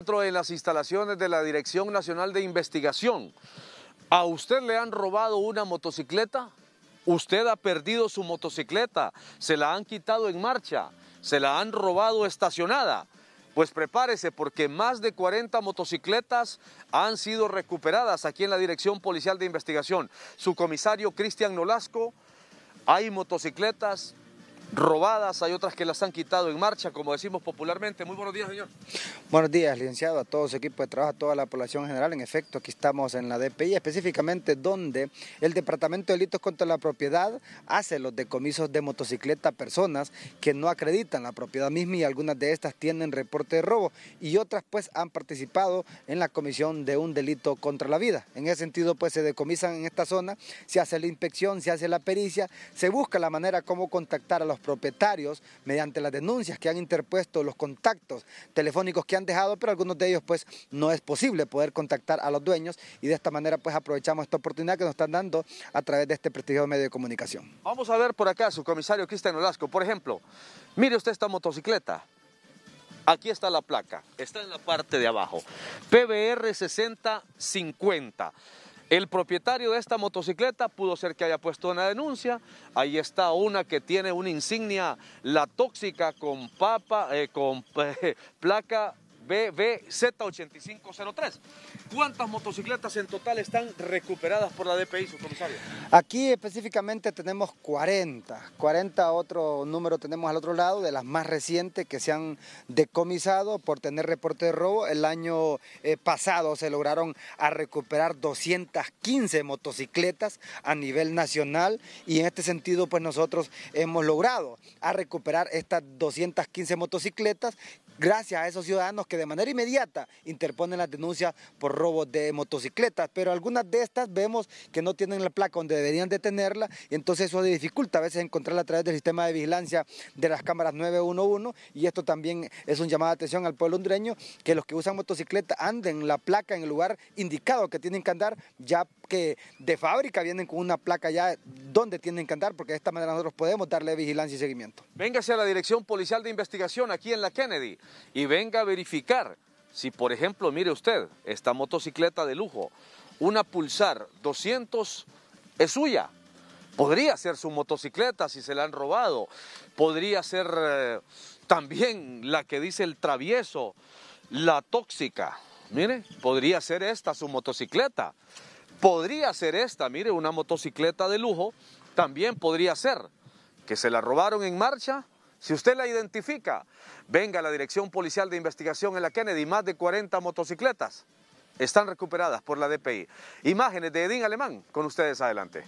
de las instalaciones de la Dirección Nacional de Investigación. ¿A usted le han robado una motocicleta? ¿Usted ha perdido su motocicleta? ¿Se la han quitado en marcha? ¿Se la han robado estacionada? Pues prepárese porque más de 40 motocicletas han sido recuperadas aquí en la Dirección Policial de Investigación. Su comisario Cristian Nolasco, hay motocicletas robadas, hay otras que las han quitado en marcha, como decimos popularmente. Muy buenos días, señor. Buenos días, licenciado, a todo su equipo de trabajo, a toda la población general. En efecto, aquí estamos en la DPI, específicamente donde el Departamento de Delitos contra la Propiedad hace los decomisos de motocicleta a personas que no acreditan la propiedad misma y algunas de estas tienen reporte de robo y otras pues han participado en la comisión de un delito contra la vida. En ese sentido pues se decomisan en esta zona, se hace la inspección, se hace la pericia, se busca la manera como contactar a los propietarios mediante las denuncias que han interpuesto, los contactos telefónicos que han dejado, pero algunos de ellos pues no es posible poder contactar a los dueños y de esta manera pues aprovechamos esta oportunidad que nos están dando a través de este prestigioso medio de comunicación. Vamos a ver por acá su comisario Cristian Olasco, por ejemplo, mire usted esta motocicleta, Aquí está la placa, está en la parte de abajo. PBR 6050. El propietario de esta motocicleta pudo ser que haya puesto una denuncia. Ahí está una que tiene una insignia, la tóxica, con papa, eh, con eh, placa BBZ8503. ¿Cuántas motocicletas en total están recuperadas por la DPI, su comisario? Aquí específicamente tenemos 40, 40 otro número tenemos al otro lado, de las más recientes que se han decomisado por tener reporte de robo. El año eh, pasado se lograron a recuperar 215 motocicletas a nivel nacional y en este sentido pues nosotros hemos logrado a recuperar estas 215 motocicletas gracias a esos ciudadanos que de manera inmediata interponen las denuncias por robos de motocicletas, pero algunas de estas vemos que no tienen la placa donde deberían de tenerla y entonces eso dificulta a veces encontrarla a través del sistema de vigilancia de las cámaras 911 y esto también es un llamado de atención al pueblo hondureño que los que usan motocicleta anden la placa en el lugar indicado que tienen que andar, ya que de fábrica vienen con una placa ya dónde tienen que andar, porque de esta manera nosotros podemos darle vigilancia y seguimiento. Véngase a la Dirección Policial de Investigación aquí en la Kennedy y venga a verificar si, por ejemplo, mire usted, esta motocicleta de lujo, una Pulsar 200 es suya. Podría ser su motocicleta si se la han robado. Podría ser eh, también la que dice el travieso, la tóxica. Mire, podría ser esta su motocicleta. Podría ser esta, mire, una motocicleta de lujo, también podría ser que se la robaron en marcha. Si usted la identifica, venga a la Dirección Policial de Investigación en la Kennedy, más de 40 motocicletas están recuperadas por la DPI. Imágenes de Edín Alemán, con ustedes adelante.